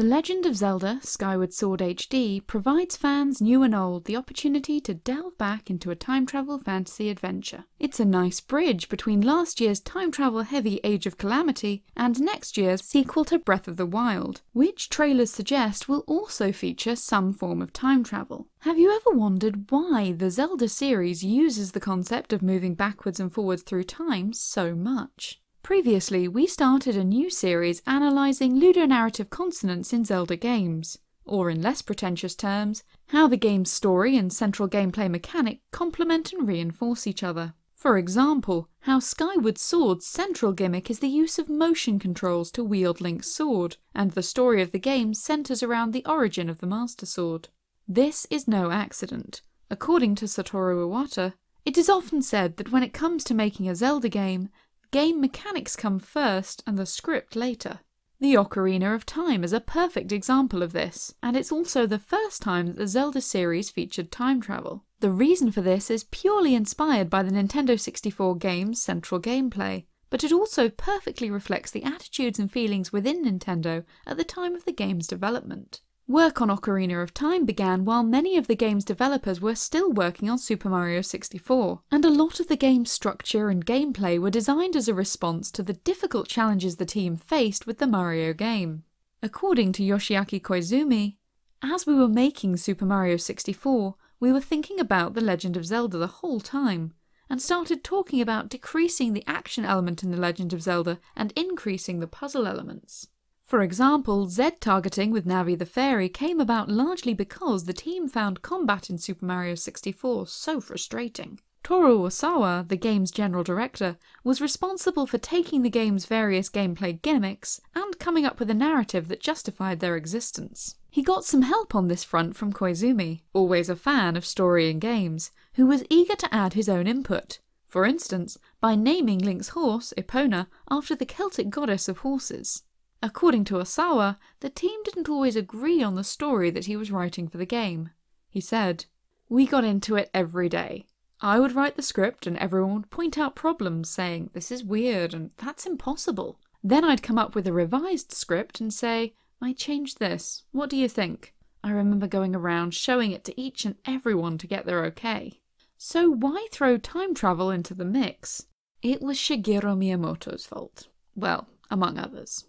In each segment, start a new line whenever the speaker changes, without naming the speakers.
The Legend of Zelda Skyward Sword HD provides fans new and old the opportunity to delve back into a time travel fantasy adventure. It's a nice bridge between last year's time travel heavy Age of Calamity and next year's sequel to Breath of the Wild, which trailers suggest will also feature some form of time travel. Have you ever wondered why the Zelda series uses the concept of moving backwards and forwards through time so much? Previously, we started a new series analysing ludonarrative consonants in Zelda games, or in less pretentious terms, how the game's story and central gameplay mechanic complement and reinforce each other. For example, how Skyward Sword's central gimmick is the use of motion controls to wield Link's sword, and the story of the game centres around the origin of the Master Sword. This is no accident. According to Satoru Iwata, it is often said that when it comes to making a Zelda game, Game mechanics come first and the script later. The Ocarina of Time is a perfect example of this, and it's also the first time that the Zelda series featured time travel. The reason for this is purely inspired by the Nintendo 64 game's central gameplay, but it also perfectly reflects the attitudes and feelings within Nintendo at the time of the game's development. Work on Ocarina of Time began while many of the game's developers were still working on Super Mario 64, and a lot of the game's structure and gameplay were designed as a response to the difficult challenges the team faced with the Mario game. According to Yoshiaki Koizumi, as we were making Super Mario 64, we were thinking about The Legend of Zelda the whole time, and started talking about decreasing the action element in The Legend of Zelda and increasing the puzzle elements. For example, Z-targeting with Navi the Fairy came about largely because the team found combat in Super Mario 64 so frustrating. Toru Osawa, the game's general director, was responsible for taking the game's various gameplay gimmicks and coming up with a narrative that justified their existence. He got some help on this front from Koizumi, always a fan of story and games, who was eager to add his own input, for instance, by naming Link's horse, Epona, after the Celtic goddess of horses. According to Osawa, the team didn't always agree on the story that he was writing for the game. He said, We got into it every day. I would write the script and everyone would point out problems, saying, This is weird and that's impossible. Then I'd come up with a revised script and say, I changed this. What do you think? I remember going around showing it to each and everyone to get their okay. So why throw time travel into the mix? It was Shigeru Miyamoto's fault. Well, among others.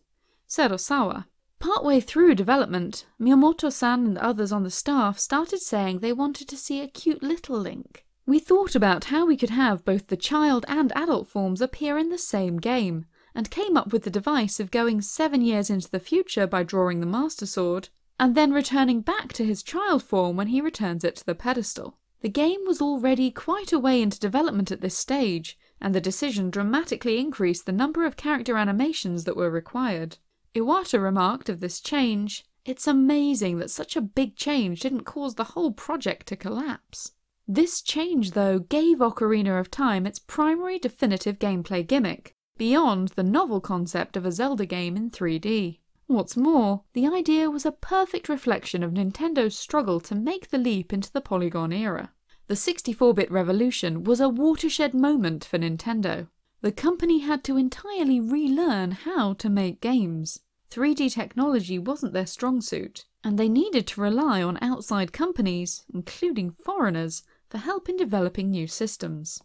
Serosawa. Partway through development, Miyamoto-san and others on the staff started saying they wanted to see a cute little Link. We thought about how we could have both the child and adult forms appear in the same game, and came up with the device of going seven years into the future by drawing the Master Sword, and then returning back to his child form when he returns it to the pedestal. The game was already quite a way into development at this stage, and the decision dramatically increased the number of character animations that were required. Iwata remarked of this change, It's amazing that such a big change didn't cause the whole project to collapse. This change, though, gave Ocarina of Time its primary definitive gameplay gimmick, beyond the novel concept of a Zelda game in 3D. What's more, the idea was a perfect reflection of Nintendo's struggle to make the leap into the polygon era. The 64 bit revolution was a watershed moment for Nintendo, the company had to entirely relearn how to make games. 3D technology wasn't their strong suit, and they needed to rely on outside companies, including foreigners, for help in developing new systems.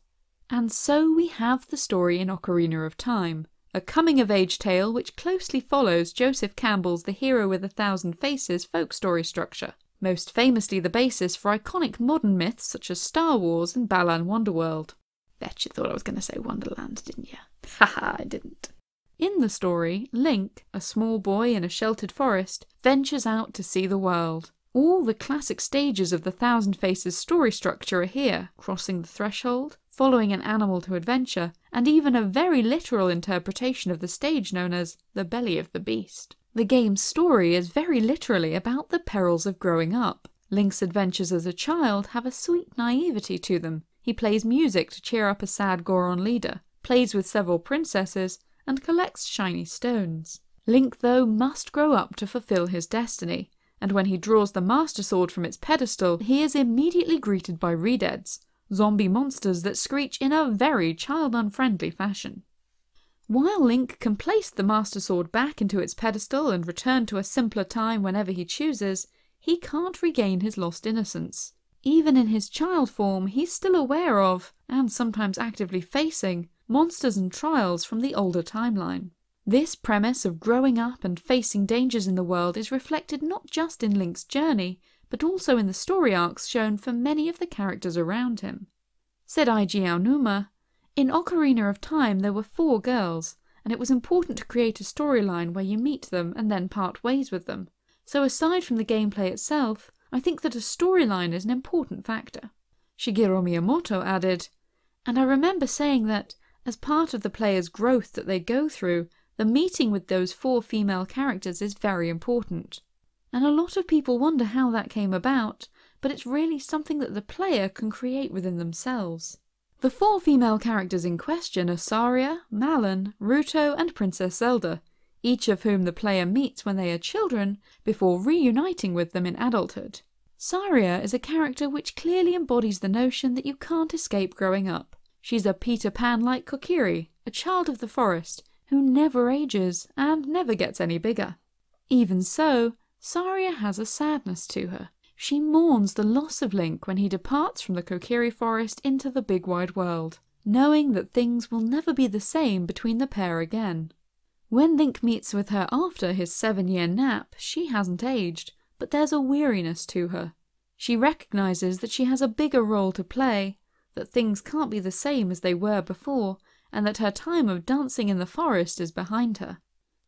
And so we have the story in Ocarina of Time, a coming-of-age tale which closely follows Joseph Campbell's The Hero with a Thousand Faces folk story structure, most famously the basis for iconic modern myths such as Star Wars and Balan Wonderworld. Bet you thought I was going to say Wonderland, didn't you? Haha, I didn't. In the story, Link, a small boy in a sheltered forest, ventures out to see the world. All the classic stages of the Thousand Faces story structure are here crossing the threshold, following an animal to adventure, and even a very literal interpretation of the stage known as the belly of the beast. The game's story is very literally about the perils of growing up, Link's adventures as a child have a sweet naivety to them. He plays music to cheer up a sad Goron leader, plays with several princesses, and collects shiny stones. Link, though, must grow up to fulfill his destiny, and when he draws the Master Sword from its pedestal, he is immediately greeted by Redeads, zombie monsters that screech in a very child-unfriendly fashion. While Link can place the Master Sword back into its pedestal and return to a simpler time whenever he chooses, he can't regain his lost innocence. Even in his child form, he's still aware of, and sometimes actively facing, monsters and trials from the older timeline. This premise of growing up and facing dangers in the world is reflected not just in Link's journey, but also in the story arcs shown for many of the characters around him. Said Eiji Aonuma, In Ocarina of Time there were four girls, and it was important to create a storyline where you meet them and then part ways with them. So aside from the gameplay itself, I think that a storyline is an important factor. Shigeru Miyamoto added, And I remember saying that, as part of the player's growth that they go through, the meeting with those four female characters is very important. And a lot of people wonder how that came about, but it's really something that the player can create within themselves. The four female characters in question are Saria, Malin, Ruto, and Princess Zelda, each of whom the player meets when they are children before reuniting with them in adulthood. Saria is a character which clearly embodies the notion that you can't escape growing up. She's a Peter Pan like Kokiri, a child of the forest, who never ages and never gets any bigger. Even so, Saria has a sadness to her. She mourns the loss of Link when he departs from the Kokiri forest into the big wide world, knowing that things will never be the same between the pair again. When Link meets with her after his seven year nap, she hasn't aged, but there's a weariness to her. She recognises that she has a bigger role to play, that things can't be the same as they were before, and that her time of dancing in the forest is behind her.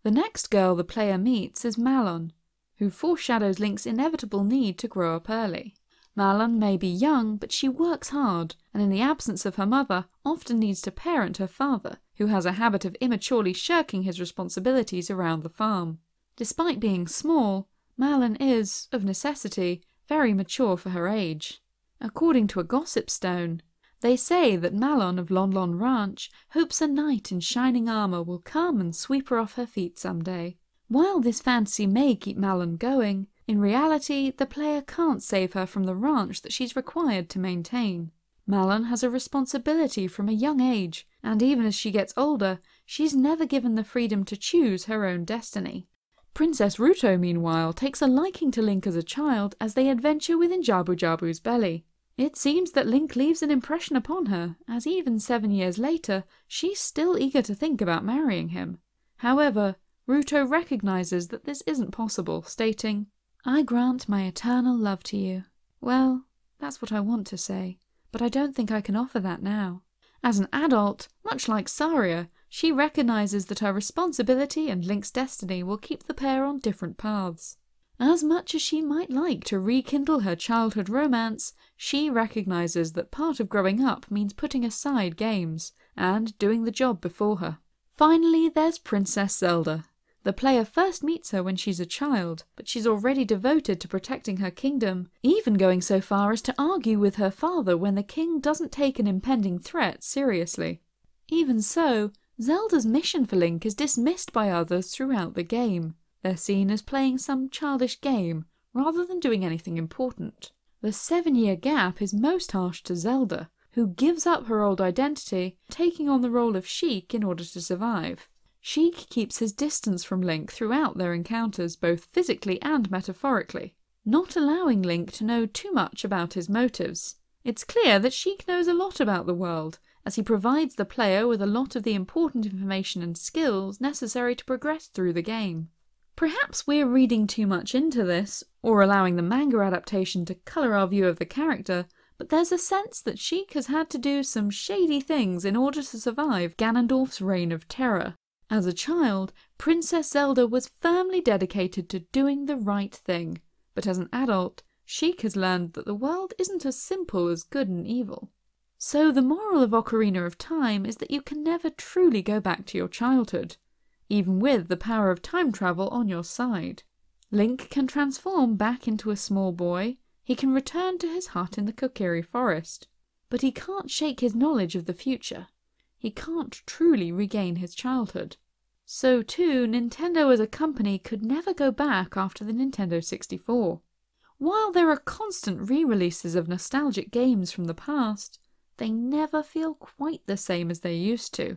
The next girl the player meets is Malon, who foreshadows Link's inevitable need to grow up early. Marlon may be young, but she works hard, and in the absence of her mother, often needs to parent her father, who has a habit of immaturely shirking his responsibilities around the farm. Despite being small, Marlon is, of necessity, very mature for her age. According to a gossip stone, they say that Malon of Lon Lon Ranch hopes a knight in shining armour will come and sweep her off her feet some day. While this fancy may keep Malon going, in reality, the player can't save her from the ranch that she's required to maintain. Malin has a responsibility from a young age, and even as she gets older, she's never given the freedom to choose her own destiny. Princess Ruto, meanwhile, takes a liking to Link as a child as they adventure within Jabu Jabu's belly. It seems that Link leaves an impression upon her, as even seven years later, she's still eager to think about marrying him. However, Ruto recognises that this isn't possible, stating, I grant my eternal love to you. Well, that's what I want to say, but I don't think I can offer that now. As an adult, much like Saria, she recognises that her responsibility and Link's destiny will keep the pair on different paths. As much as she might like to rekindle her childhood romance, she recognises that part of growing up means putting aside games and doing the job before her. Finally, there's Princess Zelda, the player first meets her when she's a child, but she's already devoted to protecting her kingdom, even going so far as to argue with her father when the king doesn't take an impending threat seriously. Even so, Zelda's mission for Link is dismissed by others throughout the game. They're seen as playing some childish game, rather than doing anything important. The seven-year gap is most harsh to Zelda, who gives up her old identity, taking on the role of Sheik in order to survive. Sheik keeps his distance from Link throughout their encounters, both physically and metaphorically, not allowing Link to know too much about his motives. It's clear that Sheik knows a lot about the world, as he provides the player with a lot of the important information and skills necessary to progress through the game. Perhaps we're reading too much into this, or allowing the manga adaptation to colour our view of the character, but there's a sense that Sheik has had to do some shady things in order to survive Ganondorf's reign of terror, as a child, Princess Zelda was firmly dedicated to doing the right thing, but as an adult, Sheik has learned that the world isn't as simple as good and evil. So the moral of Ocarina of Time is that you can never truly go back to your childhood, even with the power of time travel on your side. Link can transform back into a small boy, he can return to his hut in the Kokiri forest, but he can't shake his knowledge of the future he can't truly regain his childhood. So too, Nintendo as a company could never go back after the Nintendo 64. While there are constant re-releases of nostalgic games from the past, they never feel quite the same as they used to,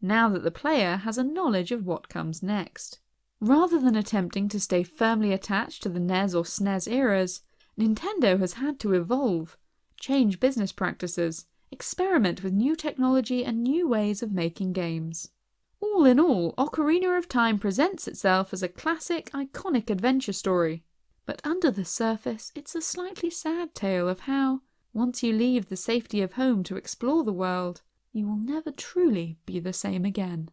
now that the player has a knowledge of what comes next. Rather than attempting to stay firmly attached to the NES or SNES eras, Nintendo has had to evolve, change business practices, experiment with new technology and new ways of making games. All in all, Ocarina of Time presents itself as a classic, iconic adventure story. But under the surface, it's a slightly sad tale of how, once you leave the safety of home to explore the world, you will never truly be the same again.